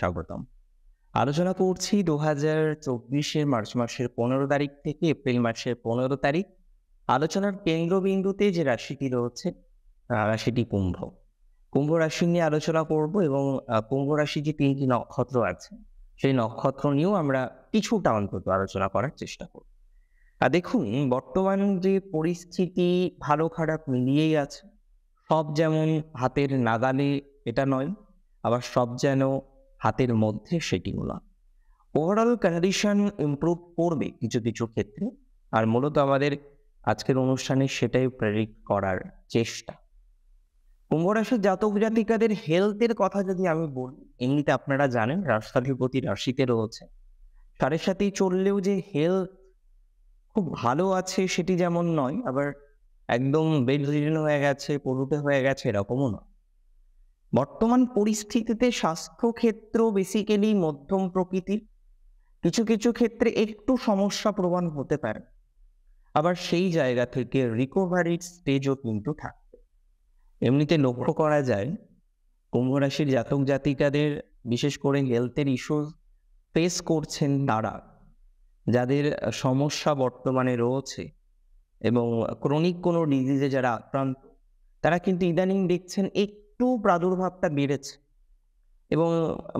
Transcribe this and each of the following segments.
স্বাগতম আলোচনা করছি দু হাজার চব্বিশের মার্চ মাসের পনেরো তারিখ থেকে এপ্রিল মাসের পনেরো তারিখ আলোচনার কেন্দ্রবিন্দুতে যে রাশিটি রয়েছে রাশিটি কুম্ভ কুম্ভ রাশি নিয়ে আলোচনা করব এবং কুম্ভ রাশি যে তিনটি নক্ষত্র আছে সেই নক্ষত্র নিয়েও আমরা কিছুটা অন্তত আলোচনা করার চেষ্টা করব আর দেখুন বর্তমান যে পরিস্থিতি ভালো খারাপ মিলিয়েই আছে সব যেমন হাতের নাগালে এটা নয় আবার সব যেন হাতের মধ্যে সেটিগুলো ওভারঅল কন্ডিশন ইম্প্রুভ করবে কিছু কিছু ক্ষেত্রে আর মূলত আমাদের আজকের অনুষ্ঠানে সেটাই প্রেরিক করার চেষ্টা কুম্ভ রাশির জাতক জাতিকাদের হেলথের কথা যদি আমি বলি এমনিতে আপনারা জানেন রাষ্ট্রাধিপতি রাশিতে রয়েছে তাদের সাথে চললেও যে হেলথ খুব ভালো আছে সেটি যেমন নয় আবার একদম বেড হয়ে গেছে পলুটে হয়ে গেছে এরকমও নয় বর্তমান পরিস্থিতিতে স্বাস্থ্যক্ষেত্র বেসিক্যালি মধ্যম প্রকৃতির কিছু কিছু ক্ষেত্রে একটু সমস্যা প্রমাণ হতে পারে আবার সেই জায়গা থেকে রিকভারির স্টেজও কিন্তু থাকে এমনিতে লক্ষ্য করা যায় কুম্ভ রাশির জাতক জাতিকাদের বিশেষ করে হেলথের ইস্যু ফেস করছেন তারা যাদের সমস্যা বর্তমানে রয়েছে এবং ক্রনিক কোনো ডিজিজে যারা আক্রান্ত তারা কিন্তু ইদানিং দেখছেন এক একটু প্রাদুর্ভাবটা বেড়েছে এবং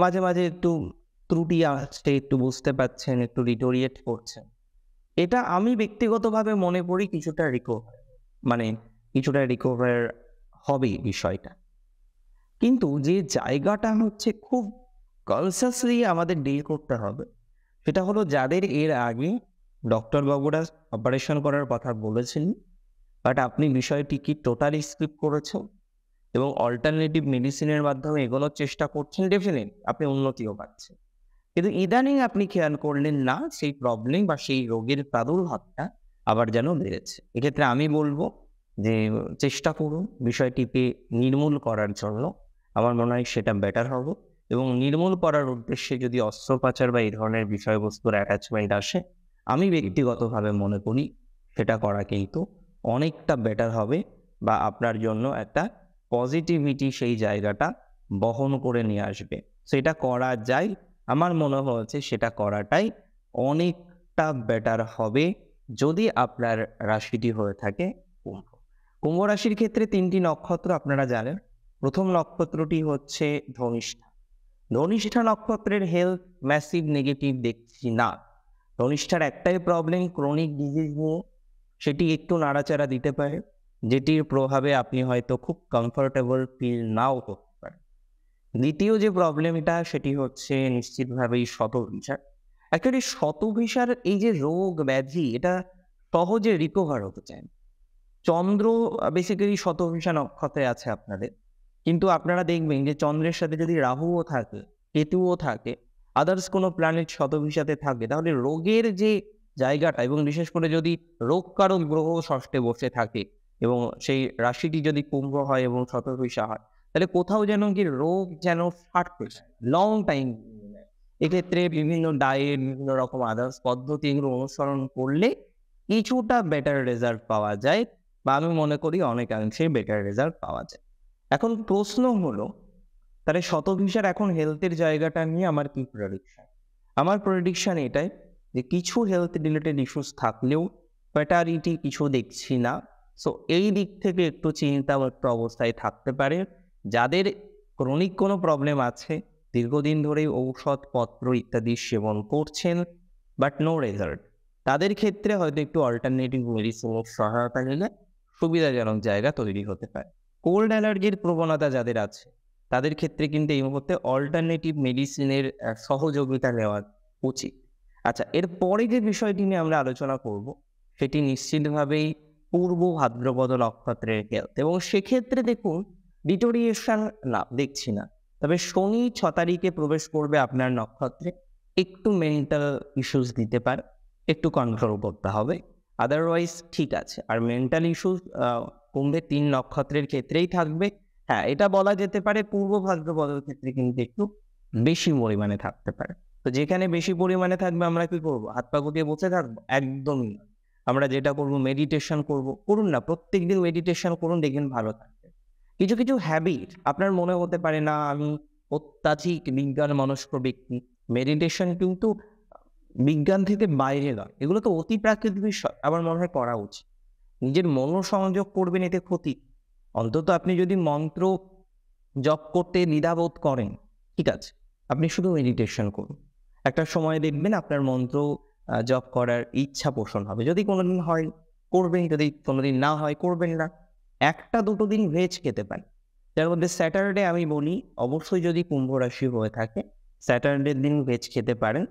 মাঝে মাঝে একটু ত্রুটি আসছে একটু বুঝতে পারছেন একটু রিটোরিয়েট করছেন এটা আমি ব্যক্তিগতভাবে মনে করি কিছুটা রিকভার মানে কিছুটা রিকভার হবে বিষয়টা কিন্তু যে জায়গাটা হচ্ছে খুব কনসাসলি আমাদের ডিল করতে হবে সেটা হলো যাদের এর আগে ডক্টর বাবুরা অপারেশন করার কথা বলেছিলেন বাট আপনি বিষয়টি কি টোটালি স্কিপ করেছেন এবং অল্টারনেটিভ মেডিসিনের মাধ্যমে এগোনোর চেষ্টা করছেন ডেফিনেট আপনি উন্নতিও পাচ্ছেন কিন্তু ইদানিং আপনি খেয়াল করলেন না সেই প্রবলেম বা সেই রোগের প্রাদুর্ভাবটা আবার যেন বেড়েছে এক্ষেত্রে আমি বলবো যে চেষ্টা করুন বিষয়টিকে নির্মূল করার জন্য আমার মনে হয় সেটা বেটার হবে এবং নির্মূল করার উদ্দেশ্যে যদি অস্ত্রোপচার বা এই ধরনের বিষয়বস্তুর অ্যাটাচমেন্ট আসে আমি ব্যক্তিগতভাবে মনে করি সেটা করা কিন্তু অনেকটা বেটার হবে বা আপনার জন্য একটা পজিটিভিটি সেই জায়গাটা বহন করে নিয়ে আসবে সেটা করা যায় আমার মনে হচ্ছে সেটা করাটাই অনেকটা বেটার হবে যদি আপনার রাশিটি হয়ে থাকে কুম্ভ কুম্ভ রাশির ক্ষেত্রে তিনটি নক্ষত্র আপনারা জানেন প্রথম নক্ষত্রটি হচ্ছে ধনিষ্ঠা ধনিষ্ঠা নক্ষত্রের হেলথ ম্যাসিভ নেগেটিভ দেখছি না ধনিষ্ঠার একটাই প্রবলেম ক্রনিক ডিজিজ নিয়ে সেটি একটু নাড়াচাড়া দিতে পারে যেটির প্রভাবে আপনি হয়তো খুব কমফোর্টেবল ফিল নাও করতে পারেন দ্বিতীয় যে প্রবলেমটা সেটি হচ্ছে নিশ্চিতভাবেই শতভিসার অ্যাকচুয়ালি শতভিসার এই যে রোগ ব্যাধি এটা সহজে রিকভার হতে চায় চন্দ্র বেসিক্যালি শতভিসা নক্ষত্রে আছে আপনাদের কিন্তু আপনারা দেখবেন যে চন্দ্রের সাথে যদি রাহুও থাকে কেতুও থাকে আদার্স কোনো প্ল্যানেট শতভিসাতে থাকে তাহলে রোগের যে জায়গাটা এবং বিশেষ করে যদি রোগ কারণ গ্রহ ষষ্ঠে বসে থাকে এবং সেই রাশিটি যদি কুম্ভ হয় এবং শতভিষা হয় তাহলে কোথাও যেন কি রোগ যেন ফাটবে লং টাইম এক্ষেত্রে বিভিন্ন ডায়েট বিভিন্ন রকম আদার্স পদ্ধতি এগুলো অনুসরণ করলে কিছুটা বেটার রেজাল্ট পাওয়া যায় বা আমি মনে করি অনেকাংশে বেটার রেজাল্ট পাওয়া যায় এখন প্রশ্ন হলো তাহলে শতভিসার এখন হেলথের জায়গাটা নিয়ে আমার কি প্রেডিকশন আমার প্রেডিকশন এটাই যে কিছু হেলথ রিলেটেড ইস্যুস থাকলেও ফ্যাটালিটি কিছু দেখছি না সো এই দিক থেকে একটু চিন্তাগ্রস্ত অবস্থায় থাকতে পারে যাদের ক্রনিক কোনো প্রবলেম আছে দীর্ঘদিন ধরে ঔষধপত্র ইত্যাদি সেবন করছেন বাট নো রেজাল্ট তাদের ক্ষেত্রে হয়তো একটু অল্টারনেটিভ মেডিসিনের সহায়তা নিলে সুবিধাজনক জায়গা তৈরি হতে পারে কোল্ড অ্যালার্জির প্রবণতা যাদের আছে তাদের ক্ষেত্রে কিন্তু এই মুহূর্তে অল্টারনেটিভ মেডিসিনের সহযোগিতা নেওয়া উচিত আচ্ছা এরপরে যে বিষয়টি নিয়ে আমরা আলোচনা করব সেটি নিশ্চিতভাবেই পূর্ব ভাদ্রপদ নক্ষত্রের গেল এবং সেক্ষেত্রে দেখুন ডিটোরিয়েশন না দেখছি না তবে শনি ছ তারিখে প্রবেশ করবে আপনার নক্ষত্রে একটু মেন্টাল ইস্যুস দিতে পারে একটু কন্ট্রোল করতে হবে আদারওয়াইজ ঠিক আছে আর মেন্টাল ইস্যুস কমবে তিন নক্ষত্রের ক্ষেত্রেই থাকবে হ্যাঁ এটা বলা যেতে পারে পূর্ব ভাদ্রপদের ক্ষেত্রে কিন্তু একটু বেশি পরিমাণে থাকতে পারে তো যেখানে বেশি পরিমাণে থাকবে আমরা কি করবো হাত পা গুটিয়ে বসে থাকবো একদমই না আমরা যেটা করব মেডিটেশন করব করুন না প্রত্যেক দিন মেডিটেশন করুন দেখবেন ভালো থাকবে কিছু কিছু হ্যাবিট আপনার মনে হতে পারে না আমি অত্যাধিক বিজ্ঞান মনস্ক ব্যক্তি মেডিটেশন কিন্তু বিজ্ঞান থেকে বাইরে নয় এগুলো তো অতি প্রাকৃতিক বিষয় আমার মনে হয় করা উচিত নিজের মনোসংযোগ করবেন এতে ক্ষতি অন্তত আপনি যদি মন্ত্র জপ করতে নিদাবোধ করেন ঠিক আছে আপনি শুধু মেডিটেশন করুন একটা সময় দেখবেন আপনার মন্ত্র জব করার ইচ্ছা পোষণ হবে যদি কোনোদিন হয় করবেন যদি কোনোদিন না হয় করবেন না একটা দুটো দিন ভেজ খেতে পারেন যার মধ্যে স্যাটারডে আমি বলি অবশ্যই যদি কুম্ভ রাশি হয়ে থাকে স্যাটারডের দিন ভেজ খেতে পারেন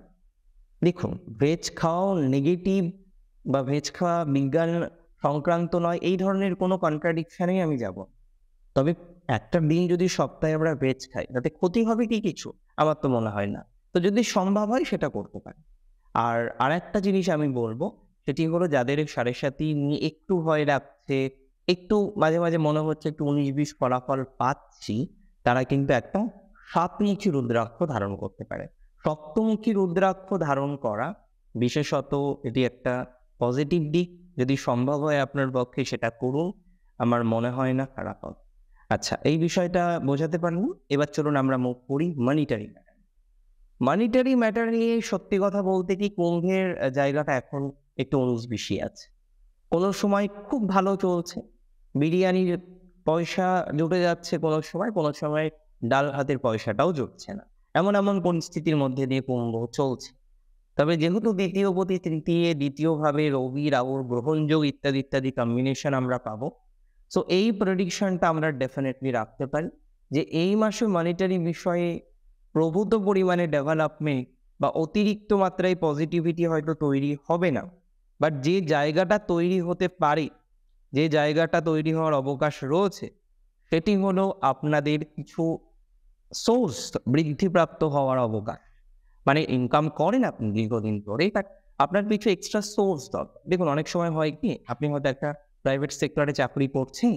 দেখুন ভেজ খাওয়াও নেগেটিভ বা ভেজ খাওয়া বিজ্ঞান সংক্রান্ত নয় এই ধরনের কোনো কন্ট্রাডিকশানেই আমি যাব তবে একটা দিন যদি সপ্তাহে আমরা ভেজ খাই তাতে ক্ষতি হবে কি কিছু আমার তো মনে হয় না তো যদি সম্ভব হয় সেটা করতে পারে আর আর একটা জিনিস আমি বলবো সেটি হলো যাদের সাড়ে সাথী নিয়ে একটু ভয় রাখছে একটু মাঝে মাঝে মনে হচ্ছে একটু উনিশ বিশ ফলাফল পাচ্ছি তারা কিন্তু একটা সাতমুখী রুদ্রাক্ষ ধারণ করতে পারে সপ্তমুখী রুদ্রাক্ষ ধারণ করা বিশেষত এটি একটা পজিটিভ দিক যদি সম্ভব হয় আপনার পক্ষে সেটা করুন আমার মনে হয় না খারাপ আচ্ছা এই বিষয়টা বোঝাতে পারলাম এবার চলুন আমরা মুখ করি মানিটারিং মানিটারি ম্যাটার নিয়ে সত্যি কথা বলতে কি কুম্ভের জায়গাটা এখন একটু অনুজ বেশি আছে কোনো সময় খুব ভালো চলছে বিরিয়ানির পয়সা জুটে যাচ্ছে কোনো সময় কোনো সময় ডাল হাতের পয়সাটাও জুটছে না এমন এমন পরিস্থিতির মধ্যে দিয়ে কুম্ভ চলছে তবে যেহেতু দ্বিতীয় প্রতি তৃতীয় দ্বিতীয়ভাবে রবি রাহুর গ্রহণযোগ ইত্যাদি ইত্যাদি কম্বিনেশন আমরা পাবো সো এই প্রেডিকশনটা আমরা ডেফিনেটলি রাখতে পারি যে এই মাসে মনিটারি বিষয়ে প্রভূত পরিমাণে ডেভেলপমেন্ট বা অতিরিক্ত মাত্রায় পজিটিভিটি হয়তো তৈরি হবে না বাট যে জায়গাটা তৈরি হতে পারে যে জায়গাটা তৈরি হওয়ার অবকাশ রয়েছে সেটি হলো আপনাদের কিছু সোর্স বৃদ্ধিপ্রাপ্ত হওয়ার অবকাশ মানে ইনকাম করেন আপনি দীর্ঘদিন ধরে বাট আপনার কিছু এক্সট্রা সোর্স দরকার দেখুন অনেক সময় হয় কি আপনি হয়তো একটা প্রাইভেট সেক্টরে চাকরি করছেন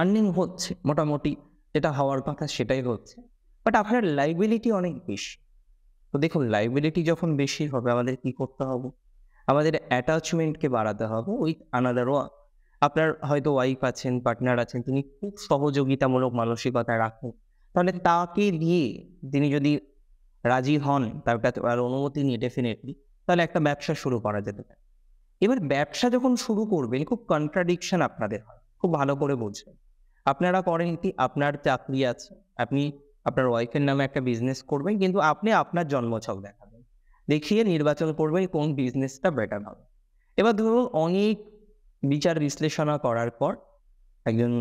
আর্নিং হচ্ছে মোটামুটি যেটা হওয়ার কথা সেটাই হচ্ছে বাট আপনার লাইবিলিটি অনেক বেশি তো দেখুন লাইবিলিটি যখন বেশি হবে আমাদের কি করতে হবে আমাদের অ্যাটাচমেন্টকে বাড়াতে হবে উইথ আনাদারও আপনার হয়তো ওয়াইফ আছেন পার্টনার আছেন তিনি খুব সহযোগিতামূলক মানসিকতা রাখেন তাহলে তাকে দিয়ে তিনি যদি রাজি হন তার কাছে আর অনুমতি নিয়ে ডেফিনেটলি তাহলে একটা ব্যবসা শুরু করা যেতে পারে এবার ব্যবসা যখন শুরু করবেন খুব কন্ট্রাডিকশন আপনাদের হয় খুব ভালো করে বুঝবেন আপনারা করেন কি আপনার চাকরি আছে আপনি আপনার ওয়াইফের নামে একটা বিজনেস করবেন কিন্তু আপনি আপনার জন্মছক দেখাবেন দেখিয়ে নির্বাচন করবেন কোন বিজনেসটা বেটার হবে এবার ধরুন অনেক বিচার বিশ্লেষণা করার পর একজন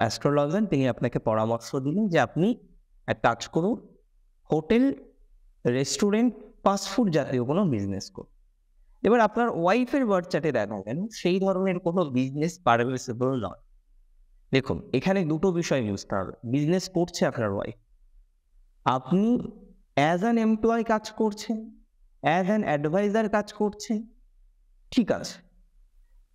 অ্যাস্ট্রোলজার তিনি আপনাকে পরামর্শ দিলেন যে আপনি এক কাজ করুন হোটেল রেস্টুরেন্ট ফাস্টফুড জাতীয় কোনো বিজনেস করুন এবার আপনার ওয়াইফের চার্টে দেখা গেল সেই ধরনের কোনো বিজনেস পারমিসেবল নয় দেখুন এখানে দুটো বিষয় ইউজ করার বিজনেস করছে আপনার ওয়াইফ আপনি অ্যাজ অ্যান এমপ্লয় কাজ করছেন অ্যাজ অ্যান অ্যাডভাইজার কাজ করছেন ঠিক আছে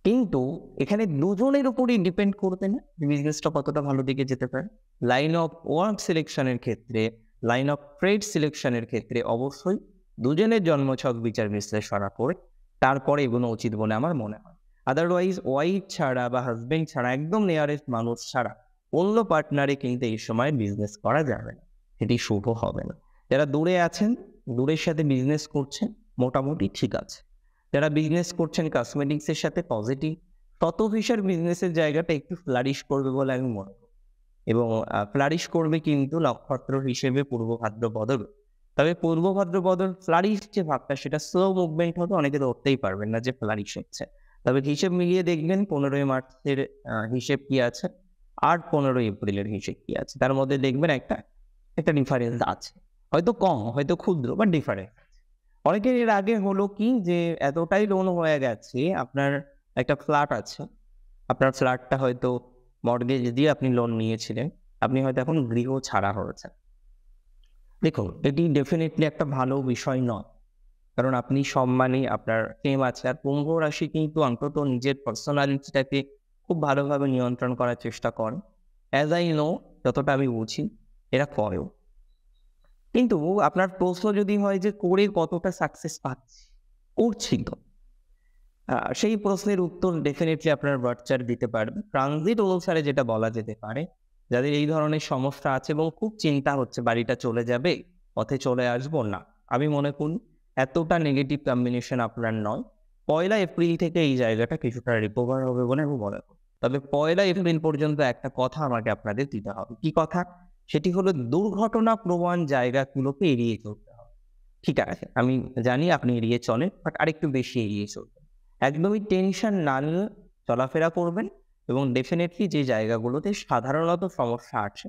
কিন্তু এখানে দুজনের উপরই ডিপেন্ড করতে না বিজনেসটা কতটা ভালো দিকে যেতে পারে লাইন অফ ওয়ার্ক সিলেকশনের ক্ষেত্রে লাইন অফ ট্রেড সিলেকশনের ক্ষেত্রে অবশ্যই দুজনের জন্মছক বিচার বিশ্লেষণা করে তারপরে এগুলো উচিত বলে আমার মনে হয় আদারওয়াইজ ওয়াইফ ছাড়া বা হাজব্যান্ড ছাড়া একদম নেয়ারেস্ট মানুষ ছাড়া অন্য পার্টনারে কিন্তু এই সময় বিজনেস করা যাবে না সেটি শুভ হবে না যারা দূরে আছেন দূরের সাথে বিজনেস করছেন মোটামুটি ঠিক আছে যারা বিজনেস করছেন কসমেটিক্সের সাথে পজিটিভ তত ফিসার বিজনেসের জায়গাটা একটু ফ্লারিশ করবে বলে আমি মনে করি এবং ফ্লারিশ করবে কিন্তু নক্ষত্র হিসেবে পূর্ব ভাদ্র বদল তবে পূর্ব ভাদ্র বদল ফ্লারিশ যে ভাবটা সেটা স্লো মুভমেন্ট হতে অনেকে ধরতেই পারবেন না যে ফ্লারিশ হচ্ছে তবে হিসেব মিলিয়ে দেখবেন পনেরোই মার্চের হিসেব কি আছে আর পনেরোই এপ্রিলের হিসেব কি আছে তার মধ্যে দেখবেন একটা একটা ডিফারেন্স আছে হয়তো কম হয়তো ক্ষুদ্র বা ডিফারেন্স অনেকের এর আগে হলো কি যে এতটাই লোন হয়ে গেছে আপনার একটা ফ্ল্যাট আছে আপনার ফ্ল্যাটটা হয়তো মর্গেজ দিয়ে আপনি লোন নিয়েছিলেন আপনি হয়তো এখন গৃহ ছাড়া হয়েছেন দেখুন এটি ডেফিনেটলি একটা ভালো বিষয় নয় কারণ আপনি সম্মানে আপনার ফেম আছে আর কুম্ভ রাশি কিন্তু অন্তত নিজের পার্সোনালিটিটাকে খুব ভালোভাবে নিয়ন্ত্রণ করার চেষ্টা করেন অ্যাজ আই নো যতটা আমি বুঝি এরা করেও কিন্তু আপনার প্রশ্ন যদি হয় যে করে কতটা সাকসেস পাচ্ছি করছি তো সেই প্রশ্নের উত্তর ডেফিনেটলি আপনার বাচ্চার দিতে পারবে ট্রানজিট অনুসারে যেটা বলা যেতে পারে যাদের এই ধরনের সমস্যা আছে এবং খুব চিন্তা হচ্ছে বাড়িটা চলে যাবে পথে চলে আসবো না আমি মনে করি এতটা নেগেটিভ কম্বিনেশন আপনার নয় পয়লা এপ্রিল থেকে এই জায়গাটা কিছুটা রিকভার হবে বলে আমি মনে করি তবে পয়লা এপ্রিল পর্যন্ত একটা কথা আমাকে আপনাদের দিতে হবে কি কথা সেটি হলো দুর্ঘটনা প্রবণ জায়গাগুলোকে এড়িয়ে চলতে হবে ঠিক আছে আমি জানি আপনি এড়িয়ে চলেন বাট আরেকটু বেশি এড়িয়ে চলবেন একদমই টেনশন না নিয়ে চলাফেরা করবেন এবং ডেফিনেটলি যে জায়গাগুলোতে সাধারণত সমস্যা আছে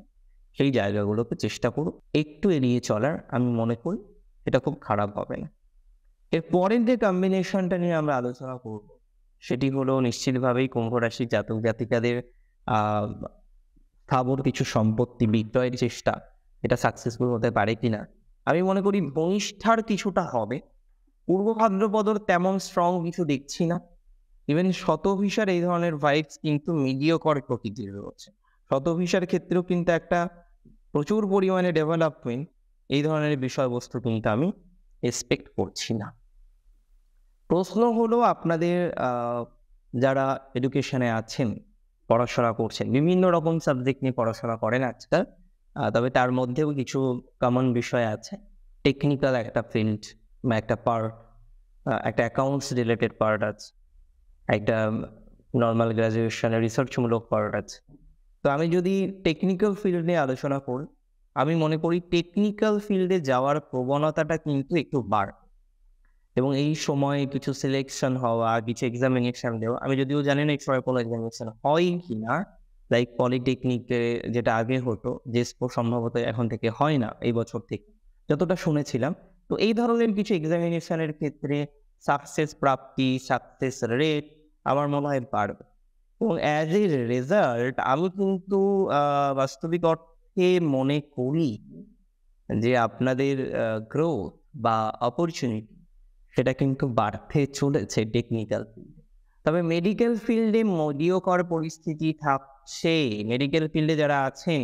সেই জায়গাগুলোকে চেষ্টা করুন একটু এড়িয়ে চলার আমি মনে করি এটা খুব খারাপ হবে না এর পরের যে কম্বিনেশনটা নিয়ে আমরা আলোচনা করব সেটি হলো নিশ্চিতভাবেই কুম্ভ রাশির জাতক জাতিকাদের স্থাবর কিছু সম্পত্তি বিক্রয়ের চেষ্টা এটা সাকসেসফুল হতে পারে কিনা আমি মনে করি বনিষ্ঠার কিছুটা হবে পূর্ব ভাদ্রপদর তেমন স্ট্রং কিছু দেখছি না ইভেন শতভিসার এই ধরনের ভাইবস কিন্তু মিডিয়কর প্রকৃতির রয়েছে শতভিসার ক্ষেত্রেও কিন্তু একটা প্রচুর পরিমাণে ডেভেলপমেন্ট এই ধরনের বিষয়বস্তু কিন্তু আমি এক্সপেক্ট করছি না প্রশ্ন হলো আপনাদের যারা এডুকেশনে আছেন পড়াশোনা করছেন বিভিন্ন রকম সাবজেক্ট নিয়ে পড়াশোনা করেন আজকাল তবে তার মধ্যেও কিছু কমন বিষয় আছে টেকনিক্যাল একটা ফিল্ড বা একটা পার্ট একটা অ্যাকাউন্টস রিলেটেড পার্ট আছে একটা নর্মাল গ্র্যাজুয়েশনের রিসার্চমূলক পার্ট আছে তো আমি যদি টেকনিক্যাল ফিল্ড নিয়ে আলোচনা করি আমি মনে করি টেকনিক্যাল ফিল্ডে যাওয়ার প্রবণতাটা কিন্তু একটু বাড় এবং এই সময়ে কিছু সিলেকশন হওয়া কিছু এক্সামিনেশন দেওয়া আমি যদিও জানি না এই সময় কোনো এক্সামিনেশন হয় কি না লাইক পলিটেকনিকে যেটা আগে হতো যে সম্ভবত এখন থেকে হয় না এই বছর থেকে যতটা শুনেছিলাম তো এই ধরনের কিছু এক্সামিনেশনের ক্ষেত্রে সাকসেস প্রাপ্তি সাকসেস রেট আমার মনে হয় বাড়বে এবং অ্যাজ এ রেজাল্ট আমি কিন্তু বাস্তবিক অর্থ দেখে মনে করি যে আপনাদের গ্রোথ বা অপরচুনিটি সেটা কিন্তু বাড়তে চলেছে টেকনিক্যাল তবে মেডিকেল ফিল্ডে মদীয়কর পরিস্থিতি থাকছে মেডিকেল ফিল্ডে যারা আছেন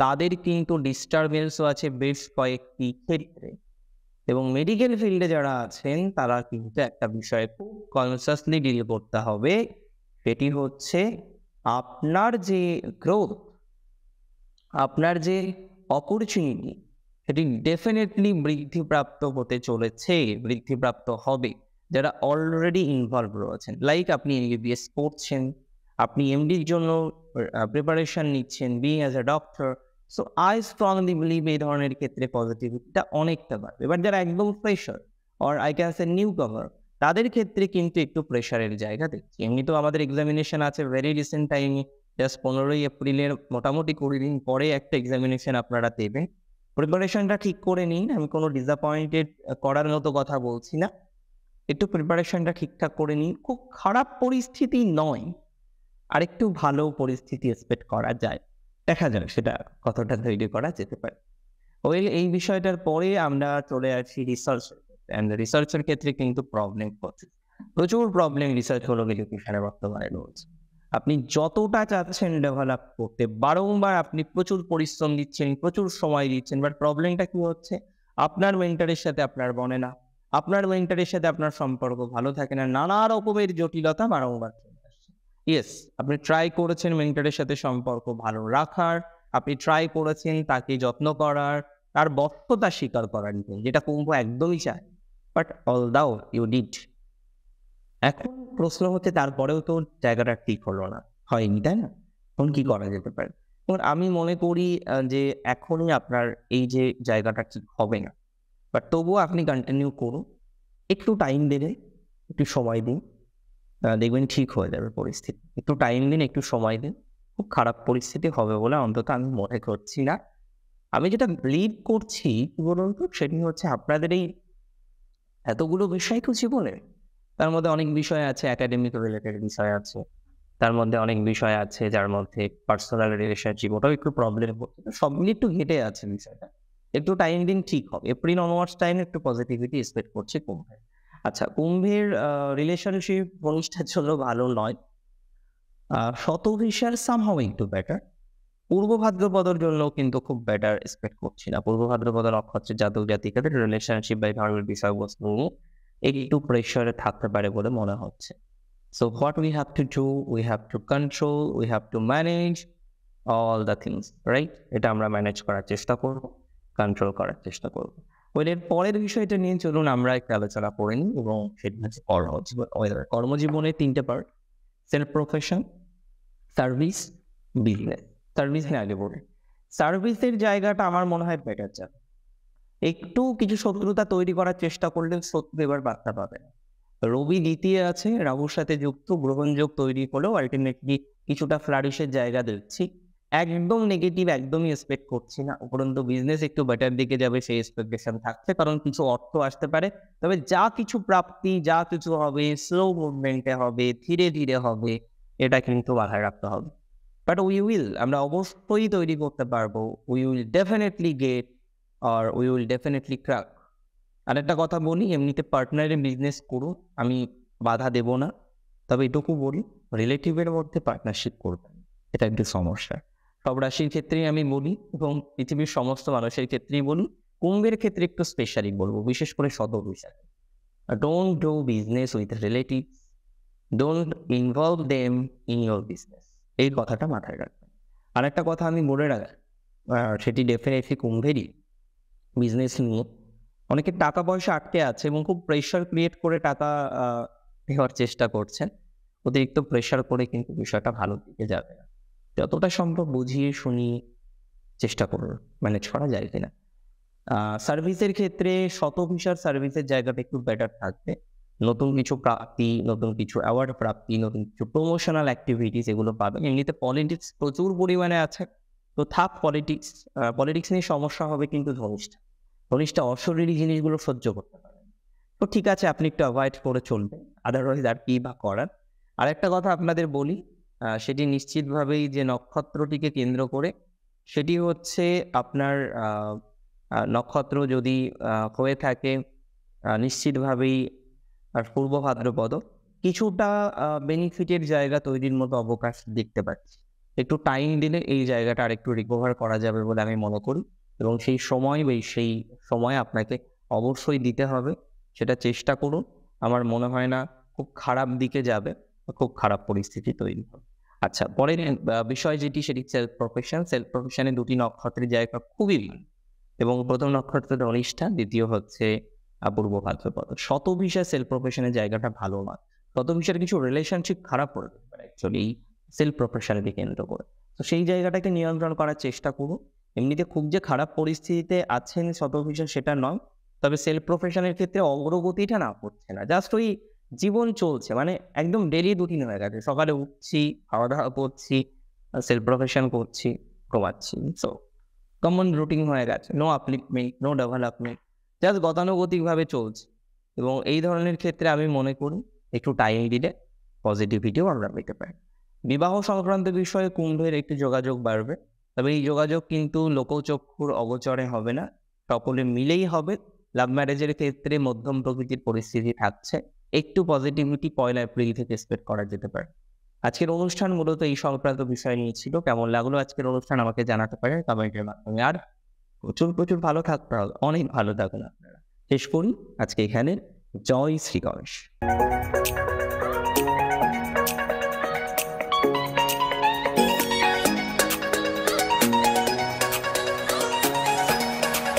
তাদের কিন্তু ডিস্টারবেন্সও আছে বেশ কয়েকটি ক্ষেত্রে এবং মেডিকেল ফিল্ডে যারা আছেন তারা কিন্তু একটা বিষয়ে খুব কনসাসলি ডিল করতে হবে সেটি হচ্ছে আপনার যে গ্রোথ আপনার যে অপরচুনিটি সেটি ডেফিনেটলি বৃদ্ধিপ্রাপ্ত হতে চলেছে বৃদ্ধিপ্রাপ্ত হবে যারা অলরেডি ইনভলভ রয়েছেন লাইক আপনি এমবিবিএস পড়ছেন আপনি এমডির জন্য প্রিপারেশন নিচ্ছেন being as a doctor so I strongly believe এই ধরনের ক্ষেত্রে পজিটিভিটিটা অনেকটা বাড়বে এবার যারা একদম pressure or I can say newcomer তাদের ক্ষেত্রে কিন্তু একটু প্রেশারের জায়গা দেখছি এমনি তো আমাদের এক্সামিনেশন আছে ভেরি রিসেন্ট টাইমে জাস্ট পনেরোই এপ্রিলের মোটামুটি কুড়ি দিন পরে একটা এক্সামিনেশন আপনারা দেবেন প্রিপারেশনটা ঠিক করে নিন আমি কোনো ডিসঅ্যাপয়েন্টেড করার মতো কথা বলছি না একটু প্রিপারেশনটা ঠিকঠাক করে নিন খুব খারাপ পরিস্থিতি নয় আর একটু ভালো পরিস্থিতি এক্সপেক্ট করা যায় দেখা যাক সেটা কতটা তৈরি করা যেতে পারে ওয়েল এই বিষয়টার পরে আমরা চলে আসি রিসার্চ রিসার্চের ক্ষেত্রে কিন্তু প্রবলেম হচ্ছে প্রচুর প্রবলেম রিসার্চ হলো এডুকেশনে বর্তমানে রয়েছে আপনি যতটা চাচ্ছেন ডেভেলপ করতে বারংবার আপনি প্রচুর পরিশ্রম দিচ্ছেন প্রচুর সময় দিচ্ছেন বাট প্রবলেমটা কি হচ্ছে আপনার মেন্টারের সাথে আপনার বনে না আপনার মেন্টারের সাথে আপনার সম্পর্ক ভালো থাকে না নানা রকমের জটিলতা বারংবার ইয়েস আপনি ট্রাই করেছেন মেন্টারের সাথে সম্পর্ক ভালো রাখার আপনি ট্রাই করেছেন তাকে যত্ন করার তার বক্ষতা স্বীকার করার যেটা কুম্ভ একদমই চায় but all though you did এখন প্রশ্ন হচ্ছে তারপরেও তো জায়গাটা ঠিক হলো না হয়নি তাই না এখন কি করা যেতে পারে আমি মনে করি যে এখনই আপনার এই যে জায়গাটা ঠিক হবে না বাট তবুও আপনি কন্টিনিউ করুন একটু টাইম দেবে একটু সময় দিন দেখবেন ঠিক হয়ে যাবে পরিস্থিতি একটু টাইম দিন একটু সময় দিন খুব খারাপ পরিস্থিতি হবে বলে অন্তত আমি মনে করছি না আমি যেটা লিড করছি কি বলুন তো সেটি হচ্ছে আপনাদের এই এতগুলো বিষয় তো বলে তার মধ্যে অনেক বিষয় আছে একাডেমিক রিলেটেড বিষয় আছে তার মধ্যে অনেক বিষয় আছে যার মধ্যে পার্সোনাল রিলেশনশিপ ওটাও একটু প্রবলেম সব মিলে একটু ঘেটে আছে বিষয়টা একটু টাইম দিন ঠিক হবে এপ্রিল অনওয়ার্স টাইম একটু পজিটিভিটি এক্সপেক্ট করছে কুম্ভের আচ্ছা কুম্ভের রিলেশনশিপ বলিষ্ঠার জন্য ভালো নয় সাম সামহাও একটু বেটার পূর্ব ভাদ্রপদর জন্য কিন্তু খুব বেটার এক্সপেক্ট করছি না পূর্ব ভাদ্রপদ অক্ষর জাতক জাতিকাদের রিলেশনশিপ বা ধর্মের বিষয়বস্তু একটু প্রেশারে থাকতে পারে বলে মনে হচ্ছে so what we have to do we have to control we have to manage all the things right এটা আমরা ম্যানেজ করার চেষ্টা করব কন্ট্রোল করার চেষ্টা করব ওয়েলের পরের বিষয়টা নিয়ে চলুন আমরা একটু আলোচনা করে নিই এবং সেটা হচ্ছে কর্মজীবন কর্মজীবনে তিনটে part self profession service business service নিয়ে আগে বলি সার্ভিসের জায়গাটা আমার মনে হয় বেটার যাবে একটু কিছু শত্রুতা তৈরি করার চেষ্টা করলেন শত্রু এবার বার্তা পাবে রবি দ্বিতীয় আছে রাহুর সাথে যুক্ত গ্রহণযোগ তৈরি করেও আলটিমেটলি কিছুটা ফ্লারিশের জায়গা দেখছি একদম নেগেটিভ একদমই এক্সপেক্ট করছি না উপরন্তু বিজনেস একটু বেটার দিকে যাবে সেই এক্সপেকটেশন থাকছে কারণ কিছু অর্থ আসতে পারে তবে যা কিছু প্রাপ্তি যা কিছু হবে স্লো মুভমেন্টে হবে ধীরে ধীরে হবে এটা কিন্তু বাধায় রাখতে হবে বাট উই উইল আমরা অবশ্যই তৈরি করতে পারবো উই উইল ডেফিনেটলি গেট আর উই উইল ডেফিনেটলি ক্র্যাক আর একটা কথা বলি এমনিতে পার্টনারে বিজনেস করো আমি বাধা দেব না তবে এটুকু বলি রিলেটিভের মধ্যে পার্টনারশিপ করবেন এটা একটি সমস্যা সব রাশির ক্ষেত্রেই আমি বলি এবং পৃথিবীর সমস্ত মানুষের ক্ষেত্রেই বলি কুম্ভের ক্ষেত্রে একটু স্পেশালি বলবো বিশেষ করে সদর হিসাবে don't do business with relative don't involve them in your business এই কথাটা মাথায় রাখবেন আর একটা কথা আমি বলে রাখি সেটি ডেফিনেটলি কুম্ভেরই বিজনেস নিয়ে অনেকে টাকা পয়সা আটকে আছে এবং খুব প্রেশার ক্রিয়েট করে টাকা নেওয়ার চেষ্টা করছেন অতিরিক্ত প্রেশার করে কিন্তু বিষয়টা ভালো দিকে যাবে না যতটা সম্ভব বুঝিয়ে শুনিয়ে চেষ্টা করুন ম্যানেজ করা যায় কিনা সার্ভিসের ক্ষেত্রে শত ভিসার সার্ভিসের জায়গাটা একটু বেটার থাকবে নতুন কিছু প্রাপ্তি নতুন কিছু অ্যাওয়ার্ড প্রাপ্তি নতুন কিছু প্রমোশনাল অ্যাক্টিভিটিস এগুলো পাবেন এমনিতে পলিটিক্স প্রচুর পরিমাণে আছে তো থাক পলিটিক্স পলিটিক্স নিয়ে সমস্যা হবে কিন্তু ধনিষ্ঠা শরীরটা অশরীরী জিনিসগুলো সহ্য করতে পারেন তো ঠিক আছে আপনি একটু অ্যাভয়েড করে চলবেন আদারওয়াইজ আর কি বা করার আর একটা কথা আপনাদের বলি সেটি নিশ্চিতভাবেই যে নক্ষত্রটিকে কেন্দ্র করে সেটি হচ্ছে আপনার নক্ষত্র যদি হয়ে থাকে নিশ্চিতভাবেই আর পূর্ব ভাদ্রপদ কিছুটা বেনিফিটের জায়গা তৈরির মতো অবকাশ দেখতে পাচ্ছি একটু টাইম দিলে এই জায়গাটা আরেকটু রিকভার করা যাবে বলে আমি মনে করি এবং সেই সময় বা সেই সময় আপনাকে অবশ্যই দিতে হবে সেটা চেষ্টা করুন আমার মনে হয় না খুব খারাপ দিকে যাবে খুব খারাপ পরিস্থিতি তৈরি হবে আচ্ছা পরের বিষয় যেটি সেটি সেলফ প্রফেশন সেলফ প্রফেশনে দুটি নক্ষত্রের জায়গা খুবই এবং প্রথম নক্ষত্রের অনিষ্ঠা দ্বিতীয় হচ্ছে পূর্ব ভাদ্রপদ বিষয় সেলফ প্রফেশনের জায়গাটা ভালো নয় বিষয়ের কিছু রিলেশনশিপ খারাপ পড়ে দিতে পারে অ্যাকচুয়ালি সেলফ প্রফেশনকে কেন্দ্র করে তো সেই জায়গাটাকে নিয়ন্ত্রণ করার চেষ্টা করুন এমনিতে খুব যে খারাপ পরিস্থিতিতে আছেন শতভিশন সেটা নয় তবে সেলফ প্রফেশনের ক্ষেত্রে অগ্রগতিটা না করছে না জাস্ট ওই জীবন চলছে মানে একদম ডেলি রুটিন হয়ে গেছে সকালে উঠছি খাওয়া দাওয়া করছি সেলফ প্রফেশন করছি ঘুমাচ্ছি সো কমন রুটিন হয়ে গেছে no upliftment no development just গতানুগতিকভাবে চলছে এবং এই ধরনের ক্ষেত্রে আমি মনে করি একটু টাইম দিলে পজিটিভিটিও আমরা পেতে পারি বিবাহ সংক্রান্ত বিষয়ে কুম্ভের একটি যোগাযোগ বাড়বে তবে এই যোগাযোগ কিন্তু লোকচক্ষুর অগোচরে হবে না সকলে মিলেই হবে লাভ ম্যারেজের ক্ষেত্রে মধ্যম প্রকৃতির পরিস্থিতি থাকছে একটু পজিটিভিটি পয়লা এপ্রিল থেকে এক্সপেক্ট করা যেতে পারে আজকের অনুষ্ঠান মূলত এই সংক্রান্ত বিষয় নিয়ে ছিল কেমন লাগলো আজকের অনুষ্ঠান আমাকে জানাতে পারে কমেন্টের মাধ্যমে আর প্রচুর প্রচুর ভালো থাকতে হবে অনেক ভালো থাকুন আপনারা শেষ করি আজকে এখানে জয় শ্রী গণেশ